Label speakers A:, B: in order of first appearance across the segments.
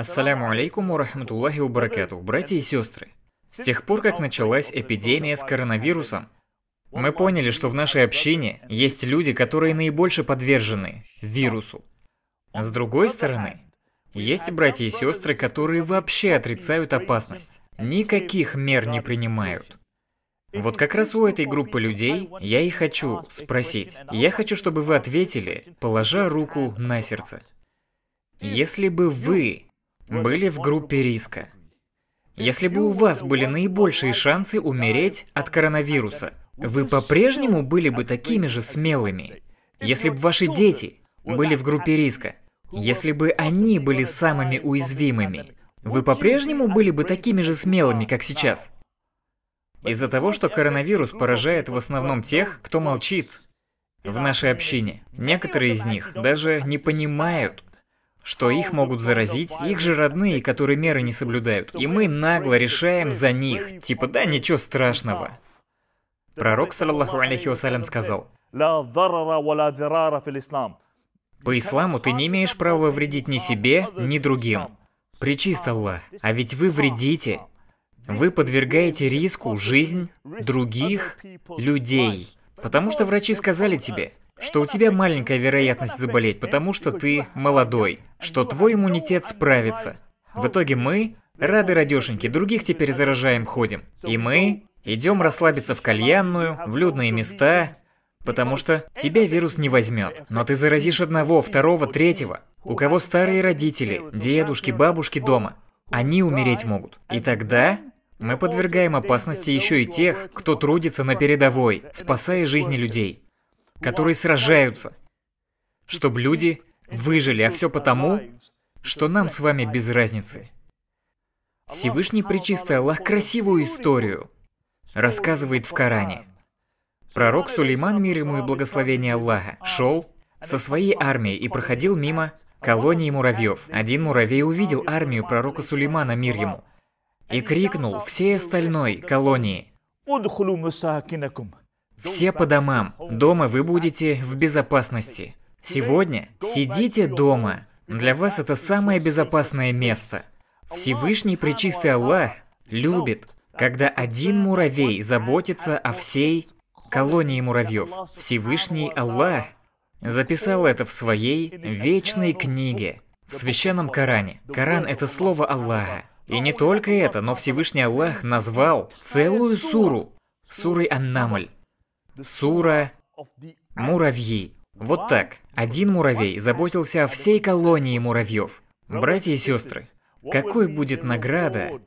A: Ассаляму алейкум урахматуллахи убаракату, братья и сестры. С тех пор, как началась эпидемия с коронавирусом, мы поняли, что в нашей общине есть люди, которые наибольше подвержены вирусу. С другой стороны, есть братья и сестры, которые вообще отрицают опасность. Никаких мер не принимают. Вот как раз у этой группы людей я и хочу спросить. Я хочу, чтобы вы ответили, положа руку на сердце. Если бы вы были в группе риска. Если бы у вас были наибольшие шансы умереть от коронавируса, вы по-прежнему были бы такими же смелыми. Если бы ваши дети были в группе риска, если бы они были самыми уязвимыми, вы по-прежнему были бы такими же смелыми, как сейчас. Из-за того, что коронавирус поражает в основном тех, кто молчит в нашей общине, некоторые из них даже не понимают, что их могут заразить их же родные, которые меры не соблюдают. И мы нагло решаем за них, типа да, ничего страшного. Пророк, саллаху алейхи вассалям, сказал, «По исламу ты не имеешь права вредить ни себе, ни другим. Причист Аллах, а ведь вы вредите. Вы подвергаете риску жизнь других людей. Потому что врачи сказали тебе, что у тебя маленькая вероятность заболеть, потому что ты молодой, что твой иммунитет справится. В итоге мы, рады радешеньки, других теперь заражаем ходим. И мы идем расслабиться в кальянную, в людные места, потому что тебя вирус не возьмет. Но ты заразишь одного, второго, третьего, у кого старые родители, дедушки, бабушки дома. Они умереть могут. И тогда мы подвергаем опасности еще и тех, кто трудится на передовой, спасая жизни людей, которые сражаются, чтобы люди выжили, а все потому, что нам с вами без разницы. Всевышний Пречистый Аллах красивую историю рассказывает в Коране. Пророк Сулейман, мир ему и благословение Аллаха, шел со своей армией и проходил мимо колонии муравьев. Один муравей увидел армию пророка Сулеймана, мир ему, и крикнул всей остальной колонии. Все по домам. Дома вы будете в безопасности. Сегодня сидите дома. Для вас это самое безопасное место. Всевышний Пречистый Аллах любит, когда один муравей заботится о всей колонии муравьев. Всевышний Аллах записал это в своей вечной книге, в священном Коране. Коран – это слово Аллаха. И не только это, но Всевышний Аллах назвал целую суру сурой Аннамль. Сура муравьи. Вот так. Один муравей заботился о всей колонии муравьев. Братья и сестры, какой будет награда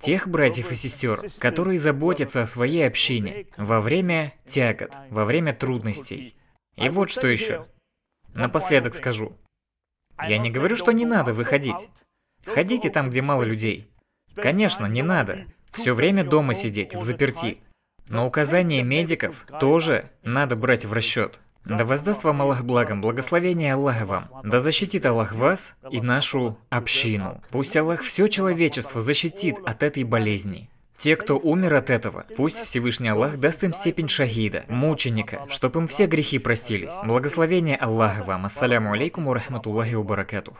A: тех братьев и сестер, которые заботятся о своей общине во время тягот, во время трудностей. И вот что еще. Напоследок скажу. Я не говорю, что не надо выходить. Ходите там, где мало людей. Конечно, не надо. Все время дома сидеть, в заперти. Но указания медиков тоже надо брать в расчет. Да воздаст вам Аллах благом, благословение Аллаха вам. Да защитит Аллах вас и нашу общину. Пусть Аллах все человечество защитит от этой болезни. Те, кто умер от этого, пусть Всевышний Аллах даст им степень шахида, мученика, чтоб им все грехи простились. Благословение Аллаха вам. Ассаляму алейкум урахматуллахи убаракату.